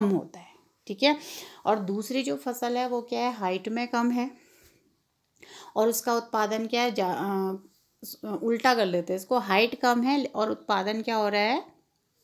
कम होता है ठीक है और दूसरी जो फसल है वो क्या है हाइट में कम है और उसका उत्पादन क्या है आ, उल्टा कर लेते हैं इसको हाइट कम है और उत्पादन क्या हो रहा है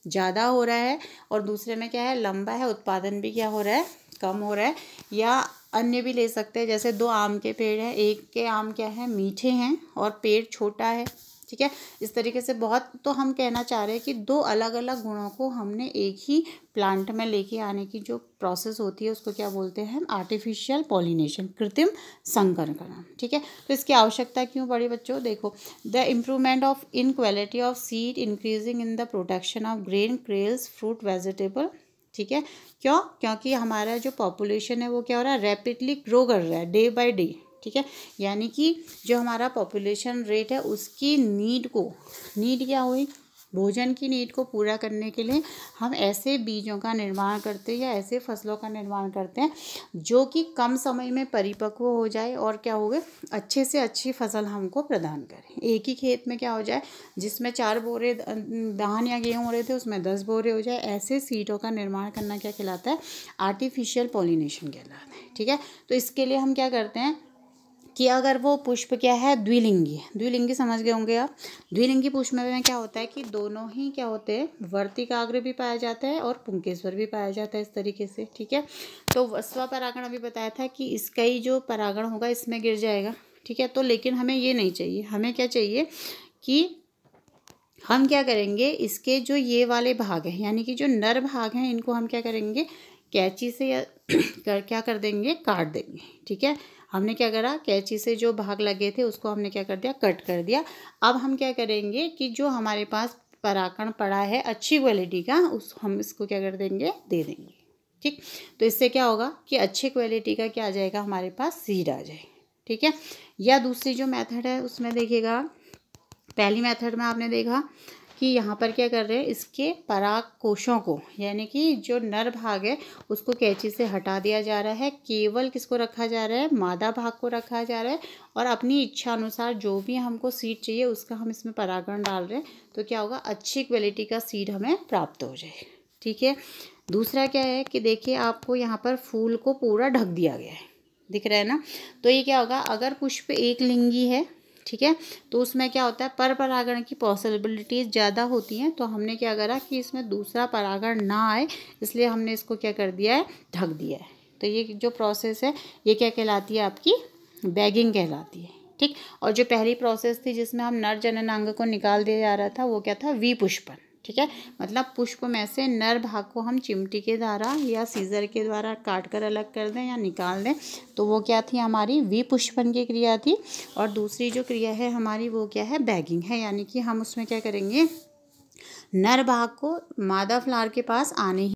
ज़्यादा हो रहा है और दूसरे में क्या है लंबा है उत्पादन भी क्या हो रहा है कम हो रहा है या अन्य भी ले सकते हैं जैसे दो आम के पेड़ हैं एक के आम क्या है मीठे हैं और पेड़ छोटा है ठीक है इस तरीके से बहुत तो हम कहना चाह रहे हैं कि दो अलग अलग गुणों को हमने एक ही प्लांट में लेके आने की जो प्रोसेस होती है उसको क्या बोलते हैं आर्टिफिशियल पॉलिनेशन कृत्रिम संकरण करना ठीक है तो इसकी आवश्यकता क्यों पड़ी बच्चों देखो the improvement of in quality of seed increasing in the protection of grain cereals fruit vegetable ठीक है क्यों क्योंकि हमारा जो पॉपुलेशन है वो क्या हो रहा है रैपिडली ग्रो कर रहा है डे बाई डे ठीक है यानी कि जो हमारा पॉपुलेशन रेट है उसकी नीड को नीड क्या हुई भोजन की नीड को पूरा करने के लिए हम ऐसे बीजों का निर्माण करते हैं या ऐसे फसलों का निर्माण करते हैं जो कि कम समय में परिपक्व हो जाए और क्या हो गए अच्छे से अच्छी फसल हमको प्रदान करें एक ही खेत में क्या हो जाए जिसमें चार बोरे धान या गेहूँ हो रहे थे उसमें दस बोरे हो जाए ऐसे सीटों का निर्माण करना क्या कहलाता है आर्टिफिशियल पॉलिनेशन कहलाता है ठीक है तो इसके लिए हम क्या करते हैं कि अगर वो पुष्प क्या है द्विलिंगी द्विलिंगी समझ गए होंगे आप द्विलिंगी पुष्प में क्या होता है कि दोनों ही क्या होते हैं वर्तिकाग्र भी पाया जाता है और पुंकेश्वर भी पाया जाता है इस तरीके से ठीक है तो स्व परागण अभी बताया था कि इसका ही जो परागण होगा इसमें गिर जाएगा ठीक है तो लेकिन हमें ये नहीं चाहिए हमें क्या चाहिए कि हम क्या करेंगे इसके जो ये वाले भाग हैं यानी कि जो नर भाग हैं इनको हम क्या करेंगे कैंची से कर क्या कर देंगे काट देंगे ठीक है हमने क्या करा कैंची से जो भाग लगे थे उसको हमने क्या कर दिया कट कर दिया अब हम क्या करेंगे कि जो हमारे पास पराकण पड़ा है अच्छी क्वालिटी का उस हम इसको क्या कर देंगे दे देंगे ठीक तो इससे क्या होगा कि अच्छी क्वालिटी का क्या आ जाएगा हमारे पास सीड आ जाए ठीक है या दूसरी जो मेथड है उसमें देखिएगा पहली मेथड में आपने देखा कि यहाँ पर क्या कर रहे हैं इसके पराग कोशों को यानी कि जो नर भाग है उसको कैची से हटा दिया जा रहा है केवल किसको रखा जा रहा है मादा भाग को रखा जा रहा है और अपनी इच्छा अनुसार जो भी हमको सीड चाहिए उसका हम इसमें परागण डाल रहे हैं तो क्या होगा अच्छी क्वालिटी का सीड हमें प्राप्त हो जाए ठीक है दूसरा क्या है कि देखिए आपको यहाँ पर फूल को पूरा ढक दिया गया है दिख रहा है ना तो ये क्या होगा अगर पुष्प एक लिंगी है ठीक है तो उसमें क्या होता है पर परागण की पॉसिबिलिटीज़ ज़्यादा होती हैं तो हमने क्या करा कि इसमें दूसरा परागण ना आए इसलिए हमने इसको क्या कर दिया है ढक दिया है तो ये जो प्रोसेस है ये क्या कहलाती है आपकी बैगिंग कहलाती है ठीक और जो पहली प्रोसेस थी जिसमें हम नर जननांग को निकाल दिया जा रहा था वो क्या था वी पुष्पन ठीक है मतलब पुष्प में से नर भाग को हम चिमटी के द्वारा या सीजर के द्वारा काट कर अलग कर दें या निकाल दें तो वो क्या थी हमारी विपुष्पन की क्रिया थी और दूसरी जो क्रिया है हमारी वो क्या है बैगिंग है यानी कि हम उसमें क्या करेंगे नर भाग को मादा फ्लार के पास आने ही